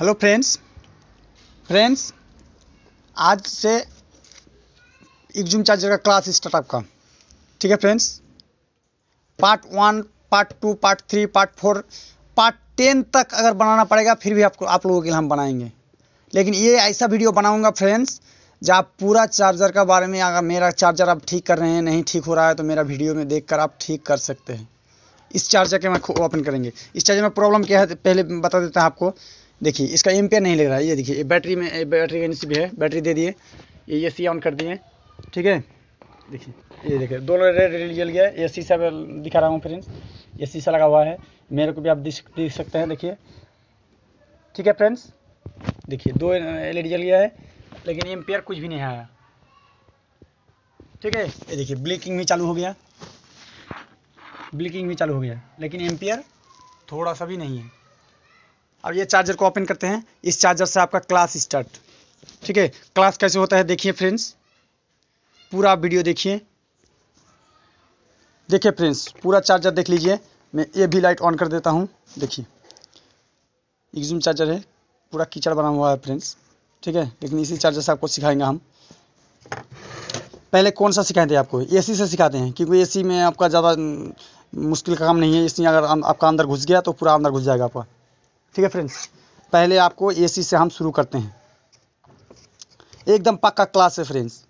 hello friends friends आज से एग्जूम चार्जर का क्लास स्टार्टअप का ठीक है friends part one part two part three part four part ten तक अगर बनाना पड़ेगा फिर भी आपको आप लोगों के लिए हम बनाएंगे लेकिन ये ऐसा वीडियो बनाऊंगा फ्रेंड्स जहाँ पूरा चार्जर का बारे में अगर मेरा चार्जर आप ठीक कर रहे हैं नहीं ठीक हो रहा है तो मेरा वीडियो में देख कर आप ठीक कर सकते हैं इस चार्जर के मैं ओपन करेंगे इस चार्जर में प्रॉब्लम क्या है पहले बता देता हूँ आपको देखिए इसका एम्पेयर नहीं लग रहा है ये देखिए बैटरी में बैटरी एन भी है बैटरी दे दिए ये ए सी ऑन कर दिए ठीक है देखिए ये देखिए दोनों रेड रेड जल गया ए सी सब दिखा रहा हूँ फ्रेंड्स ए सी सा लगा हुआ है मेरे को भी आप देख सकते हैं देखिए ठीक है फ्रेंड्स देखिए दो एल जल गया है लेकिन एम्पेयर कुछ भी नहीं आया ठीक है ये देखिए ब्लिकिंग भी चालू हो गया ब्लिकिंग भी चालू हो गया लेकिन एम्पेयर थोड़ा सा भी नहीं है अब ये चार्जर को ओपन करते हैं इस चार्जर से आपका क्लास स्टार्ट ठीक है क्लास कैसे होता है देखिए फ्रेंड्स पूरा वीडियो देखिए देखिए फ्रेंड्स पूरा चार्जर देख लीजिए मैं ये भी लाइट ऑन कर देता हूँ देखिए एग्जूम चार्जर है पूरा कीचड़ बना हुआ है फ्रेंड्स ठीक है लेकिन इसी चार्जर से आपको सिखाएंगे हम पहले कौन सा सिखाते हैं आपको एसी से सिखाते हैं क्योंकि एसी में आपका ज़्यादा हम्म, मुश्किल का काम नहीं है इसलिए अगर आपका अंदर घुस गया तो पूरा अंदर घुस जाएगा आपका ठीक है फ्रेंड्स पहले आपको एसी से हम शुरू करते हैं एकदम पक्का क्लास है फ्रेंड्स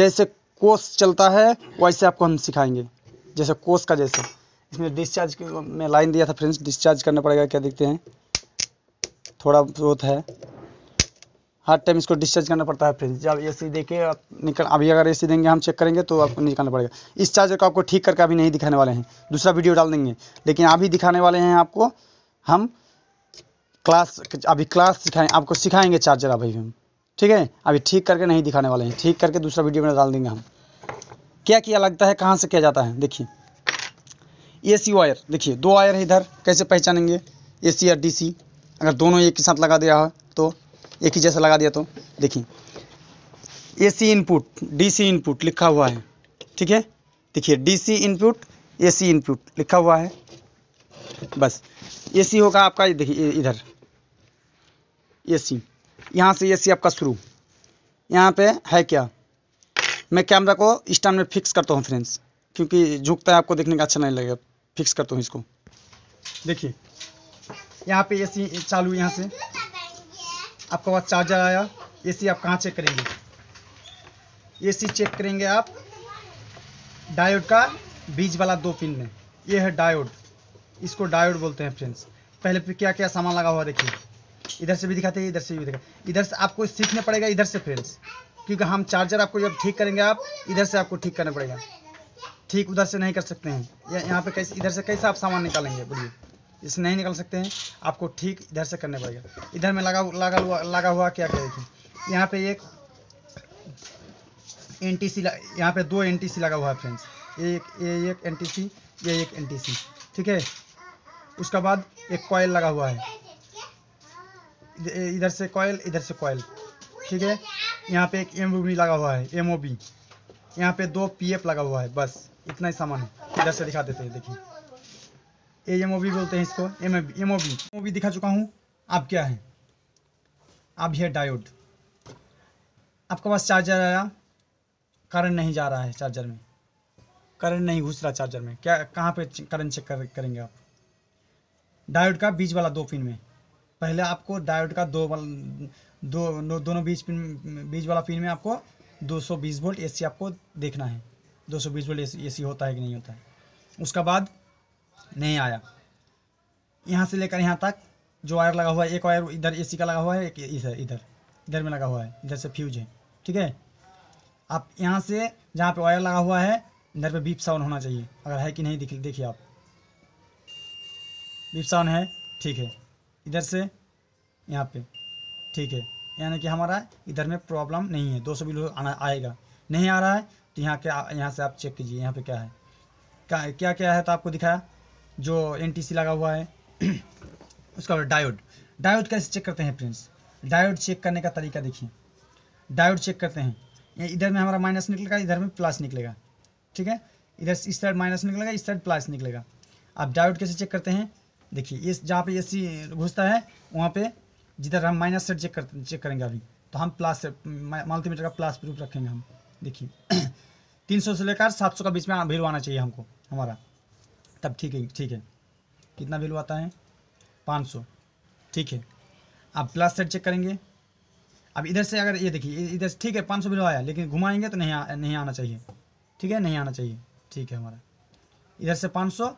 जैसे कोर्स चलता है वैसे आपको हम सिखाएंगे जैसे कोर्स का जैसे इसमें डिस्चार्ज में लाइन दिया था फ्रेंड्स डिस्चार्ज करना पड़ेगा क्या देखते हैं थोड़ा बहुत है हर टाइम इसको डिस्चार्ज करना पड़ता है फ्रेंड्स जब ए सी देखे आप निकल अभी अगर ए सी देंगे हम चेक करेंगे तो आपको निकालना पड़ेगा इस चार्जर को आपको ठीक करके अभी नहीं दिखाने वाले हैं दूसरा वीडियो डाल देंगे लेकिन अभी दिखाने वाले हैं आपको हम क्लास अभी क्लास सिखाएं आपको सिखाएंगे चार्जर अभी हम ठीक है अभी ठीक करके नहीं दिखाने वाले हैं ठीक करके दूसरा वीडियो में डाल देंगे हम क्या किया लगता है कहाँ से किया जाता है देखिए ए सी वायर देखिए दो वायर है इधर कैसे पहचानेंगे ए सी और डी सी अगर दोनों एक के साथ लगा दिया हो तो एक ही जैसा लगा दिया तो देखिए A C input D C input लिखा हुआ है ठीक है देखिए D C input A C input लिखा हुआ है बस ए सी होगा आपका देखिए इधर ए सी यहाँ से ए सी आपका शुरू यहाँ पे है क्या मैं कैमरा को इस टाइम में फिक्स करता हूँ फ्रेंड्स क्योंकि झुकता है आपको देखने का अच्छा नहीं लगेगा फिक्स करता हूँ इसको देखिए यहाँ पे एसी चालू यहाँ से आपका पास चार्जर आया एसी आप कहाँ चेक करेंगे एसी चेक करेंगे आप डायोड का बीच वाला दो पिन में ये है डायोड इसको डायोड बोलते हैं फ्रेंड्स पहले पे क्या क्या सामान लगा हुआ देखिए इधर से भी दिखाते हैं इधर से भी दिखाते इधर से आपको सीखना पड़ेगा इधर से फ्रेंड्स क्योंकि हम चार्जर आपको जब ठीक करेंगे आप इधर से आपको ठीक करना पड़ेगा ठीक उधर से नहीं कर सकते हैं या यहाँ पे कैसे इधर से कैसे आप सामान निकालेंगे बोलिए इससे नहीं निकाल सकते हैं आपको ठीक इधर से करना पड़ेगा इधर में लगा लगा हुआ लगा हुआ क्या क्या देखिए यहाँ पे एक एन टी सी यहाँ पे दो एन टी सी लगा हुआ है फ्रेंड्स एक ये एक एन टी सी ये एक एन टी सी ठीक है उसके बाद एक कॉयल लगा हुआ है इधर से कॉयल इधर से कॉयल ठीक है यहाँ पे एक एम लगा हुआ है एम ओ यहाँ पे दो पी एफ लगा हुआ है बस इतना ही सामान है इधर से दिखा देते हैं देखिए ए एम बोलते हैं इसको एम एम ओ बी दिखा चुका हूँ आप क्या है आप यह डायोड आपके पास चार्जर आया करंट नहीं जा रहा है चार्जर में करंट नहीं घुस रहा चार्जर में क्या कहाँ पे करंट चेक करेंगे आप डायोड का बीच वाला दो पिन में पहले आपको डायोड का दो दो दोनों बीच पिन बीच वाला पिन में आपको 220 वोल्ट एसी आपको देखना है 220 वोल्ट एसी होता है कि नहीं होता है उसका बाद नहीं आया यहाँ से लेकर यहाँ तक जो वायर लगा हुआ है एक वायर इधर ए का लगा हुआ है एक इधर इधर इधर में लगा हुआ है इधर से फ्यूज है ठीक है आप यहाँ से जहाँ पे वायर लगा हुआ है इधर पे बीप साउंड होना चाहिए अगर है कि नहीं देखिए आप विपसा है ठीक है इधर से यहाँ पे ठीक है यानी कि हमारा इधर में प्रॉब्लम नहीं है 200 सौ बिल आना आएगा नहीं आ रहा है तो यहाँ के यहाँ से आप चेक कीजिए यहाँ पे क्या है क्या क्या क्या है तो आपको दिखाया जो एन लगा हुआ है उसका डायोड डायोड कैसे चेक करते हैं फ्रेंड्स डायोड चेक करने का तरीका देखिए डायोड चेक करते हैं इधर में हमारा माइनस निकलेगा इधर में प्लस निकलेगा ठीक है इधर इस साइड माइनस निकलेगा इस साइड प्लस निकलेगा आप डायोड कैसे चेक करते हैं देखिए इस जहाँ पे ए सी घुसता है वहाँ पे जिधर हम माइनस सेट चेक कर चेक करेंगे अभी तो हम प्लस मल्टीमीटर का प्लस प्रूफ रखेंगे हम देखिए तीन सौ से लेकर सात सौ का बीच में वैल्यू आना चाहिए हमको हमारा तब ठीक है ठीक है कितना वैल्यू आता है पाँच सौ ठीक है अब प्लस सेट चेक करेंगे अब इधर से अगर ये देखिए इधर ठीक है पाँच सौ वैल्यू आया लेकिन घुमाएंगे तो नहीं आ, नहीं आना चाहिए ठीक है नहीं आना चाहिए ठीक है हमारा इधर से पाँच सौ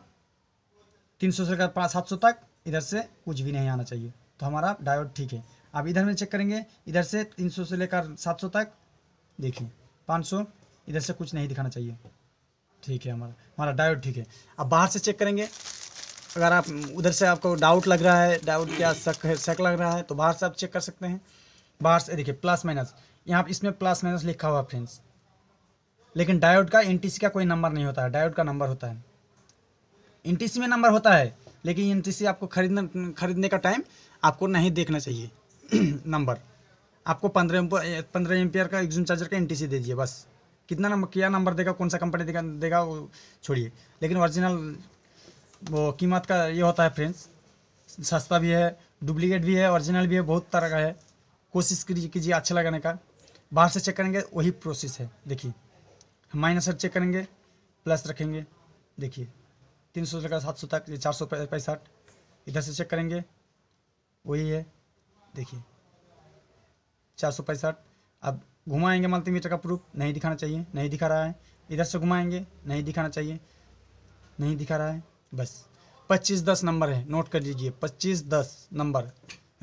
तीन सौ से लेकर पाँच सात सौ तक इधर से कुछ भी नहीं आना चाहिए तो हमारा डायोड ठीक है अब इधर में चेक करेंगे इधर से तीन सौ से लेकर सात सौ तक देखिए पाँच सौ इधर से कुछ नहीं दिखाना चाहिए ठीक है हमारा हमारा डायोड ठीक है अब बाहर से चेक करेंगे अगर आप उधर से आपको डाउट लग रहा है डाउट क्या शक है शक लग रहा है तो बाहर से आप चेक कर सकते हैं बाहर से देखिए प्लस माइनस यहाँ इसमें प्लस माइनस लिखा हुआ फ्रेंड्स लेकिन डायोड का एनटीसी का कोई नंबर नहीं होता है डायोड का नंबर होता है एन में नंबर होता है लेकिन एन आपको खरीदना खरीदने का टाइम आपको नहीं देखना चाहिए नंबर आपको पंद्रह पंद्रह एम का एग्जूम चार्जर का एन दे दिए बस कितना नंबर क्या नंबर देगा कौन सा कंपनी देगा देगा वो छोड़िए लेकिन ओरिजिनल वो कीमत का ये होता है फ्रेंड्स सस्ता भी है डुप्लीकेट भी है ओरिजिनल भी है बहुत तरह का है कोशिश कीजिए अच्छा लगाने का बाहर से चेक करेंगे वही प्रोसेस है देखिए माइनस चेक करेंगे प्लस रखेंगे देखिए तीन सौ लेकर सात सौ तक ये चार सौ पैंसठ इधर से चेक करेंगे वही है देखिए चार सौ पैंसठ अब घुमाएंगे मल्टीमीटर का प्रूफ नहीं दिखाना चाहिए नहीं दिखा रहा है इधर से घुमाएंगे नहीं दिखाना चाहिए नहीं दिखा रहा है बस पच्चीस दस नंबर है नोट कर लीजिए पच्चीस दस नंबर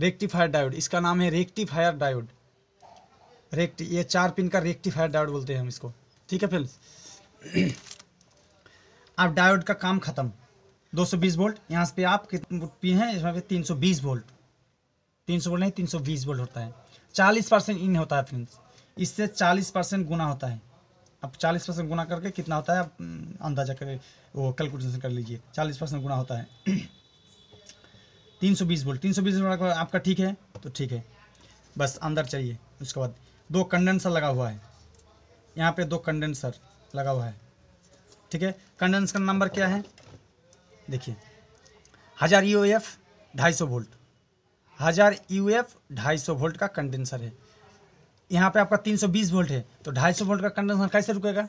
रेक्टिफायर डायोड इसका नाम है रेक्टिफायर डायोड रेक्ट ये चार पिन का रेक्टिफायर डायोड बोलते हैं हम इसको ठीक है फ्रेंड्स आप डायोड का काम ख़त्म 220 वोल्ट यहाँ पे आप पी हैं इसमें पे 320 वोल्ट 300 वोल्ट नहीं बीस वोल्ट होता है 40 परसेंट इन होता है फ्रेंड्स इससे 40 परसेंट गुना होता है अब 40 परसेंट गुना करके कितना होता है आप हम्म, अंदाजा कर वो कैलकुलेशन कर लीजिए 40 परसेंट गुना होता है 320 वोल्ट 320 वोल्ट आपका ठीक है तो ठीक है बस अंदर चाहिए उसके बाद दो कंडेंसर लगा हुआ है यहाँ पर दो कंडेंसर लगा हुआ है ठीक है कंडेंस का नंबर क्या है देखिए हज़ार यू e एफ ढाई सौ वोल्ट हज़ार यू एफ ढाई सौ वोल्ट का कंडेंसर है यहाँ पे आपका तीन सौ बीस वोल्ट है तो ढाई सौ वोल्ट का कंडेंसर कैसे रुकेगा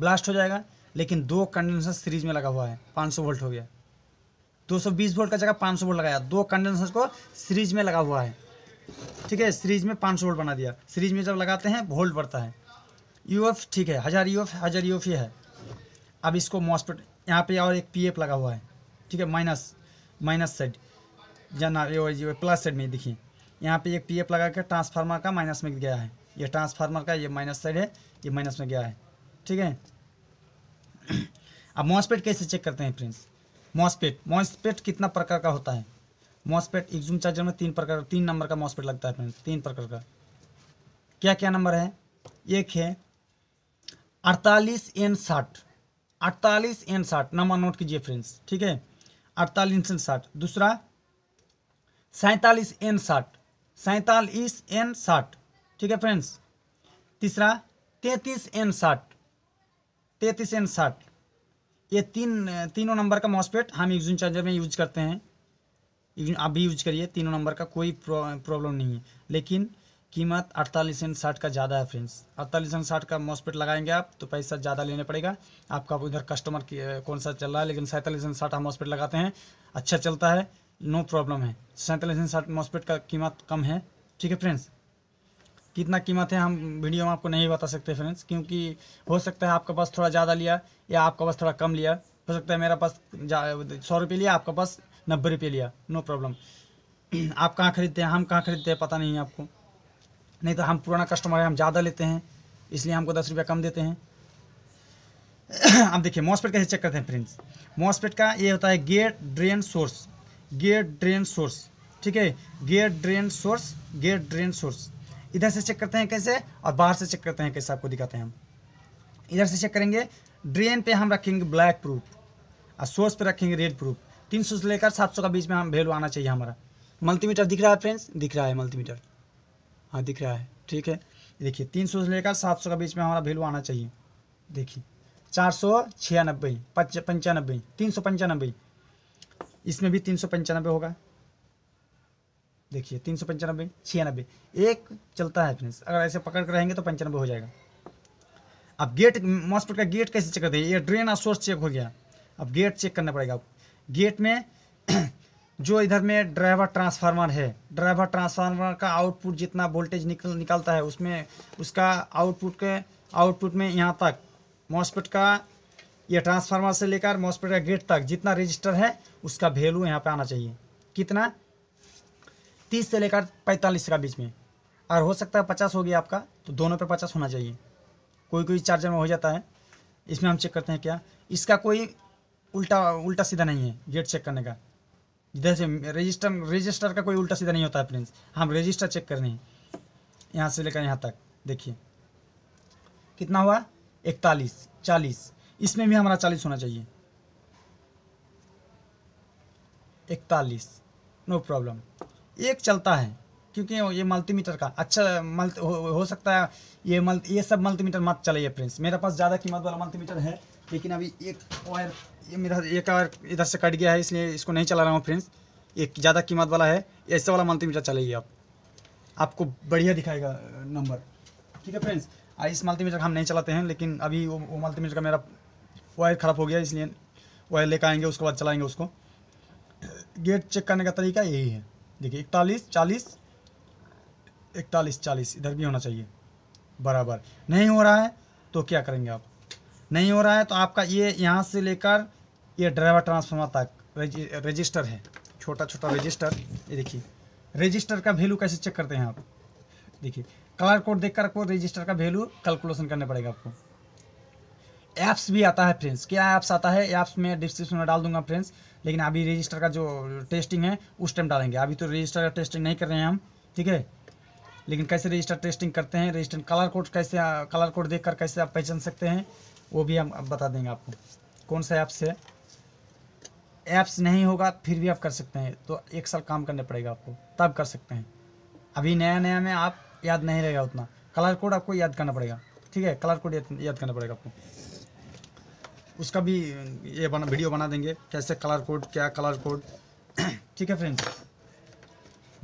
ब्लास्ट हो जाएगा लेकिन दो कंडेंसर सीरीज में लगा हुआ है पाँच सौ वोल्ट हो गया दो सौ बीस वोल्ट का जगह पाँच सौ वोल्ट लगाया दो कंडेंसर को सीरीज में लगा हुआ है ठीक है सीरीज में पाँच सौ वोल्ट बना दिया सीरीज में जब लगाते हैं वोल्ट बढ़ता है यू e एफ ठीक है हज़ार यू e एफ हज़ार यू एफ ये है अब इसको मॉसपेट यहाँ पे और एक पीएफ लगा हुआ है ठीक है माइनस माइनस साइड या ना ये प्लस साइड में देखिए यहाँ पे एक पीएफ लगा कर ट्रांसफार्मर का माइनस में गया है ये ट्रांसफार्मर का ये माइनस साइड है ये माइनस में गया है ठीक है अब मॉसपेट कैसे चेक करते हैं फ्रेंड्स मॉसपेट मॉसपेट कितना प्रकार का होता है मॉसपेट एक्जूम चार्जर में तीन प्रकार तीन नंबर का मॉसपेट लगता है फ्रेंड्स तीन प्रकार का क्या क्या नंबर है एक है अड़तालीस एन साठ अड़तालीस एंड साठ नंबर नोट कीजिए फ्रेंड्स ठीक है अड़तालीस एंड साठ दूसरा सैतालीस एंड साठ सैतालीस एंड साठ ठीक है फ्रेंड्स तीसरा तैतीस एंड साठ तैतीस एंड साठ ये तीन तीनों नंबर का मॉसपेट हम यूजिंग चार्जर में यूज करते हैं आप भी यूज करिए तीनों नंबर का कोई प्रॉब्लम नहीं है लेकिन कीमत अड़तालीस एंड साठ का ज़्यादा है फ्रेंड्स अड़तालीस एंड साठ का मॉसपेट लगाएंगे आप तो पैसा ज़्यादा लेने पड़ेगा आपका उधर कस्टमर कौन सा चल रहा है लेकिन सैंतालीस एंड साठ हम मॉसपेट लगाते हैं अच्छा चलता है नो प्रॉब्लम है सैंतालीस एंड साठ मॉसपेट का कीमत कम है ठीक है फ्रेंड्स कितना कीमत है हम वीडियो में आपको नहीं बता सकते फ्रेंड्स क्योंकि हो सकता है आपका पास थोड़ा ज़्यादा लिया या आपका पास थोड़ा कम लिया हो सकता है मेरा पास सौ रुपये लिया आपका पास नब्बे रुपये लिया नो प्रॉब्लम आप कहाँ खरीदते हैं हम कहाँ खरीदते हैं पता नहीं है आपको नहीं तो हम पुराना कस्टमर है हम ज़्यादा लेते हैं इसलिए हमको दस रुपया कम देते हैं अब देखिए मॉसपेट कैसे चेक करते हैं फ्रेंड्स मॉसपेट का ये होता है gate drain source gate drain source ठीक है gate drain source gate drain source इधर से चेक करते हैं कैसे और बाहर से चेक करते हैं कैसे आपको दिखाते हैं हम इधर से चेक करेंगे ड्रेन पे हम रखेंगे ब्लैक प्रूफ और सोर्स पे रखेंगे रेड प्रूफ तीन सौ से लेकर सात सौ का बीच में हम वैल्यू आना चाहिए हमारा मल्टीमीटर दिख रहा है फ्रेंड्स दिख रहा है मल्टीमीटर हाँ दिख रहा है ठीक है देखिए तीन सौ से लेकर सात सौ के बीच में हमारा वैल्यू आना चाहिए देखिए चार सौ छियानबे पच पंचानबे तीन सौ पंचानबे इसमें भी तीन सौ पंचानबे होगा देखिए तीन सौ पंचानबे छियानबे एक चलता है फ्रेंड्स अगर ऐसे पकड़ कर रहेंगे तो पंचानबे हो जाएगा अब गेट मॉस्पिट का गेट कैसे चेक करते हैं ये ड्रेन और सोर्स चेक हो गया अब गेट चेक करना पड़ेगा गेट में जो इधर में ड्राइवर ट्रांसफार्मर है ड्राइवर ट्रांसफार्मर का आउटपुट जितना वोल्टेज निकल निकलता है उसमें उसका आउटपुट के आउटपुट में यहाँ तक मॉसपेट का ये ट्रांसफार्मर से लेकर मॉसपेट का गेट तक जितना रजिस्टर है उसका वैल्यू यहाँ पे आना चाहिए कितना तीस से लेकर पैंतालीस का बीच में और हो सकता है पचास हो गया आपका तो दोनों पर पचास होना चाहिए कोई कोई चार्जर में हो जाता है इसमें हम चेक करते हैं क्या इसका कोई उल्टा उल्टा सीधा नहीं है गेट चेक करने का जैसे रजिस्टर रजिस्टर का कोई उल्टा सीधा नहीं होता है प्रिंस हम रजिस्टर चेक करने हैं यहाँ से लेकर यहाँ तक देखिए कितना हुआ इकतालीस चालीस इसमें भी हमारा चालीस होना चाहिए इकतालीस नो प्रॉब्लम एक चलता है क्योंकि ये मल्टीमीटर का अच्छा मल्ट हो, हो सकता है ये मल्ट ये सब मल्टीमीटर मत चले प्रिंस मेरे पास ज़्यादा कीमत वाला मल्टीमीटर है लेकिन अभी एक वायर ये मेरा एक वायर इधर से कट गया है इसलिए इसको नहीं चला रहा हूँ फ्रेंड्स एक ज़्यादा कीमत वाला है ऐसे वाला मल्टीमीटर चलाइए आप आपको बढ़िया दिखाएगा नंबर ठीक है फ्रेंड्स इस मल्टीमीटर हम नहीं चलाते हैं लेकिन अभी वो वो मल्टीमीटर का मेरा वायर ख़राब हो गया इसलिए वायर लेकर आएंगे उसके बाद चलाएंगे उसको गेट चेक करने का तरीका यही है देखिए इकतालीस चालीस इकतालीस चालीस इधर भी होना चाहिए बराबर नहीं हो रहा है तो क्या करेंगे आप नहीं हो रहा है तो आपका ये यहाँ से लेकर ये ड्राइवर ट्रांसफार्मर तक रजि, रजिस्टर है छोटा छोटा रजिस्टर ये देखिए रजिस्टर का वैल्यू कैसे चेक करते हैं आप देखिए कलर कोड देखकर आपको रजिस्टर का वैल्यू कैलकुलेशन करना पड़ेगा आपको ऐप्स भी आता है फ्रेंड्स क्या ऐप्स आता है ऐप्स में डिस्क्रिप्शन में डाल दूंगा फ्रेंड्स लेकिन अभी रजिस्टर का जो टेस्टिंग है उस टाइम डालेंगे अभी तो रजिस्टर का टेस्टिंग नहीं कर रहे हैं हम ठीक है लेकिन कैसे रजिस्टर टेस्टिंग करते हैं रजिस्टर कलर कोड कैसे कलर कोड देखकर कैसे आप पहचान सकते हैं वो भी हम बता देंगे आपको कौन सा ऐप्स है ऐप्स नहीं होगा फिर भी आप कर सकते हैं तो एक साल काम करने पड़ेगा आपको तब कर सकते हैं अभी नया नया में आप याद नहीं रहेगा उतना कलर कोड आपको याद करना पड़ेगा ठीक है कलर कोड याद करना पड़ेगा आपको उसका भी ये बना वीडियो बना देंगे कैसे कलर कोड क्या कलर कोड ठीक है फ्रेंड्स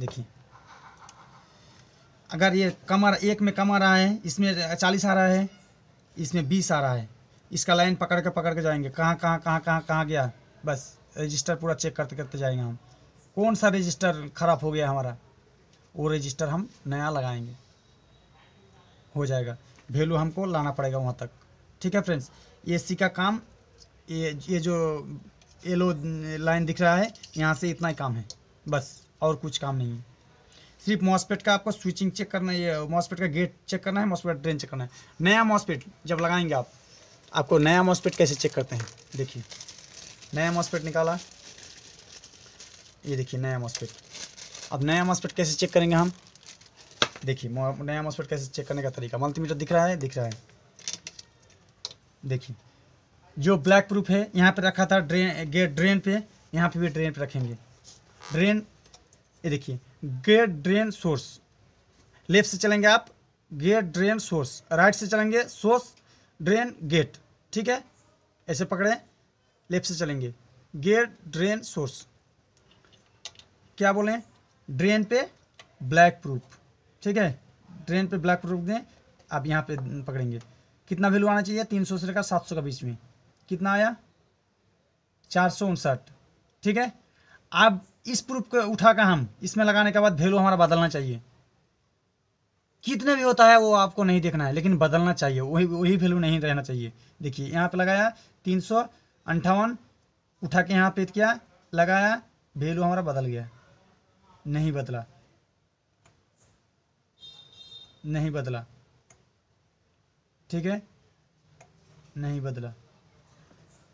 देखिए अगर ये कम आ एक में कम आ रहा है इसमें चालीस आ रहा है इसमें बीस आ रहा है इसका लाइन पकड़ के पकड़ के जाएंगे कहाँ कहाँ कहाँ कहाँ कहाँ गया बस रजिस्टर पूरा चेक करते करते जाएंगे हम कौन सा रजिस्टर ख़राब हो गया हमारा वो रजिस्टर हम नया लगाएंगे हो जाएगा वैल्यू हमको लाना पड़ेगा वहाँ तक ठीक है फ्रेंड्स ए का काम ये ये जो येलो लाइन दिख रहा है यहाँ से इतना ही काम है बस और कुछ काम नहीं है सिर्फ मॉसपेट का आपको स्विचिंग चेक करना है मॉसपेट का गेट चेक करना है मॉसपेट ड्रेन चेक करना है नया मॉसपेट जब लगाएंगे आप आपको नया मॉसपेट कैसे चेक करते हैं देखिए नया मॉसपेट निकाला ये देखिए नया मॉसपेट अब नया मॉसपेट कैसे चेक करेंगे हम देखिए नया मॉसपेट कैसे चेक करने का तरीका मल्टीमीटर दिख रहा है दिख रहा है देखिए जो ब्लैक प्रूफ है यहाँ पे रखा था ड्रेन गेट ड्रेन पे यहाँ पे भी ड्रेन पे रखेंगे ड्रेन ये देखिए गेट ड्रेन सोर्स लेफ्ट से चलेंगे आप गेट ड्रेन सोर्स राइट से चलेंगे सोर्स ड्रेन गेट ठीक है ऐसे पकड़ें लेफ्ट से चलेंगे गेट ड्रेन सोर्स क्या बोलें ड्रेन पे ब्लैक प्रूफ ठीक है ड्रेन पे ब्लैक प्रूफ दें आप यहाँ पे पकड़ेंगे कितना वैल्यू आना चाहिए तीन सौ से लेकर सात सौ के बीच में कितना आया चार सौ उनसठ ठीक है अब इस प्रूफ को उठाकर हम इसमें लगाने के बाद वैल्यू हमारा बदलना चाहिए कितने भी होता है वो आपको नहीं देखना है लेकिन बदलना चाहिए वही वही वैल्यू नहीं रहना चाहिए देखिए यहाँ पे लगाया तीन सौ अंठावन उठा के यहाँ पे किया लगाया वैल्यू हमारा बदल गया नहीं बदला नहीं बदला ठीक है नहीं बदला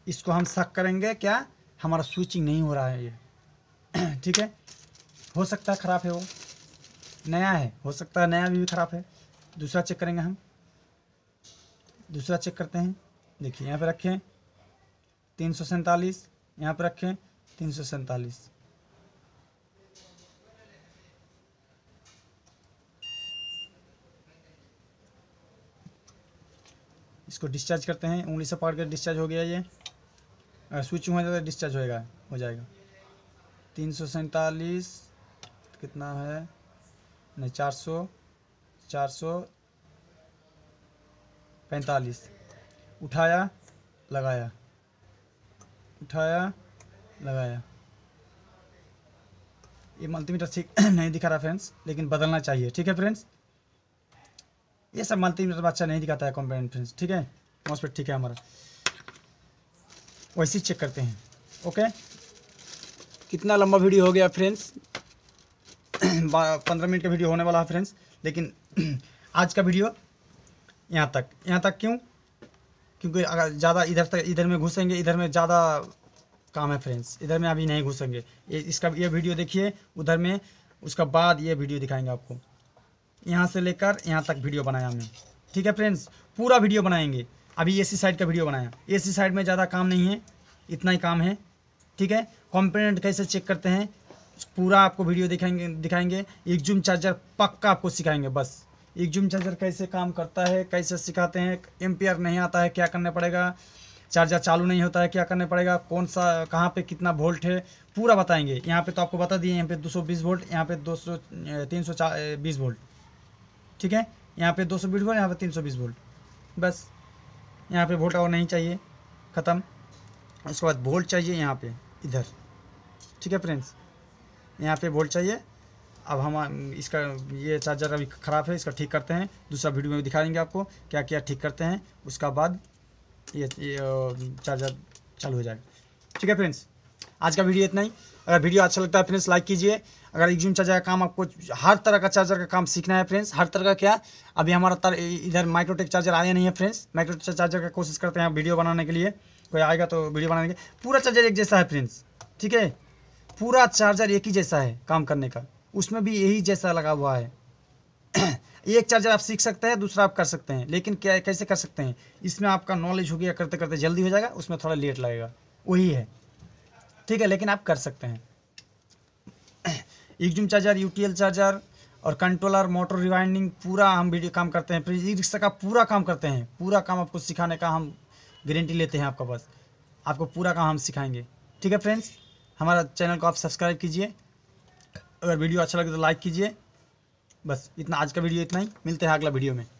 इसको हम शक करेंगे क्या हमारा स्विचिंग नहीं हो रहा है ये ठीक है हो सकता है ख़राब है वो नया है हो सकता है नया भी, ख़राब है दूसरा चेक करेंगे हम दूसरा चेक करते हैं देखिए यहाँ पर रखें तीन सौ सैंतालीस यहाँ पर रखें तीन सौ सैंतालीस इसको डिस्चार्ज करते हैं उंगली से पकड़ कर डिस्चार्ज हो गया ये अगर स्विच हुआ जाता डिस्चार्ज होएगा हो जाएगा तीन सौ सैंतालीस कितना है नहीं चार सौ चार सौ पैंतालीस उठाया लगाया उठाया लगाया ये मल्टीमीटर ठीक नहीं दिखा रहा फ्रेंड्स लेकिन बदलना चाहिए ठीक है फ्रेंड्स ये सब मल्टीमीटर अच्छा नहीं दिखाता है कॉम्पोनेंट फ्रेंड्स ठीक है मॉसपेट ठीक है हमारा वैसे ही चेक करते हैं ओके कितना लंबा वीडियो हो गया फ्रेंड्स पंद्रह मिनट का वीडियो होने वाला है फ्रेंड्स लेकिन आज का वीडियो यहाँ तक यहाँ तक क्यों क्योंकि अगर ज़्यादा इधर तक इधर में घुसेंगे इधर में ज़्यादा काम है फ्रेंड्स इधर में अभी नहीं घुसेंगे इसका ये वीडियो देखिए उधर में उसका बाद ये वीडियो दिखाएंगे आपको यहाँ से लेकर यहाँ तक वीडियो बनाया हमने ठीक है फ्रेंड्स पूरा वीडियो बनाएंगे अभी ए साइड का वीडियो बनाया ए साइड में ज़्यादा काम नहीं है इतना ही काम है ठीक है कॉम्पोनेंट कैसे चेक करते हैं पूरा आपको वीडियो दिखाएंगे दिखाएंगे एक जूम चार्जर पक्का आपको सिखाएंगे बस एक जूम चार्जर कैसे काम करता है कैसे सिखाते हैं एम्पियर नहीं आता है क्या करना पड़ेगा चार्जर चालू नहीं होता है क्या करना पड़ेगा कौन सा कहाँ पे कितना वोल्ट है पूरा बताएंगे यहाँ पे तो आपको बता दिए यहाँ पे 220 वोल्ट यहाँ पे 200 320 वोल्ट ठीक है यहाँ पे 220 वोल्ट यहाँ पे 320 वोल्ट बस यहाँ पे वोल्ट और नहीं चाहिए ख़त्म उसके बाद वोल्ट चाहिए यहाँ पे इधर ठीक है फ्रेंड्स यहाँ पे वोल्ट चाहिए अब हम इसका ये चार्जर अभी ख़राब है इसका ठीक करते हैं दूसरा वीडियो में दिखा देंगे आपको क्या क्या ठीक करते हैं उसका बाद ये, ये चार्जर चालू हो जाएगा ठीक है फ्रेंड्स आज का वीडियो इतना ही अगर वीडियो अच्छा लगता है फ्रेंड्स लाइक कीजिए अगर एग्जूम चार्जर का काम आपको हर तरह का चार्जर का काम सीखना है फ्रेंड्स हर तरह का क्या अभी हमारा तर, इधर माइक्रोटेक चार्जर आया नहीं है फ्रेंड्स माइक्रोटेक चार्जर का कोशिश करते हैं वीडियो बनाने के लिए कोई आएगा तो वीडियो बनाने के पूरा चार्जर एक जैसा है फ्रेंड्स ठीक है पूरा चार्जर एक ही जैसा है काम करने का उसमें भी यही जैसा लगा हुआ है एक चार्जर आप सीख सकते हैं दूसरा आप कर सकते हैं लेकिन क्या कैसे कर सकते हैं इसमें आपका नॉलेज हो गया करते करते जल्दी हो जाएगा उसमें थोड़ा लेट लगेगा वही है ठीक है लेकिन आप कर सकते हैं इग्जूम चार्जर यूटीएल चार्जर और कंट्रोलर मोटर रिवाइंडिंग पूरा हम वीडियो काम करते हैं फ्रिज ई रिक्शा का पूरा काम करते हैं पूरा काम आपको सिखाने का हम गारंटी लेते हैं आपका बस आपको पूरा काम हम सिखाएंगे ठीक है फ्रेंड्स हमारा चैनल को आप सब्सक्राइब कीजिए अगर वीडियो अच्छा लगे तो लाइक कीजिए बस इतना आज का वीडियो इतना ही मिलते हैं अगला वीडियो में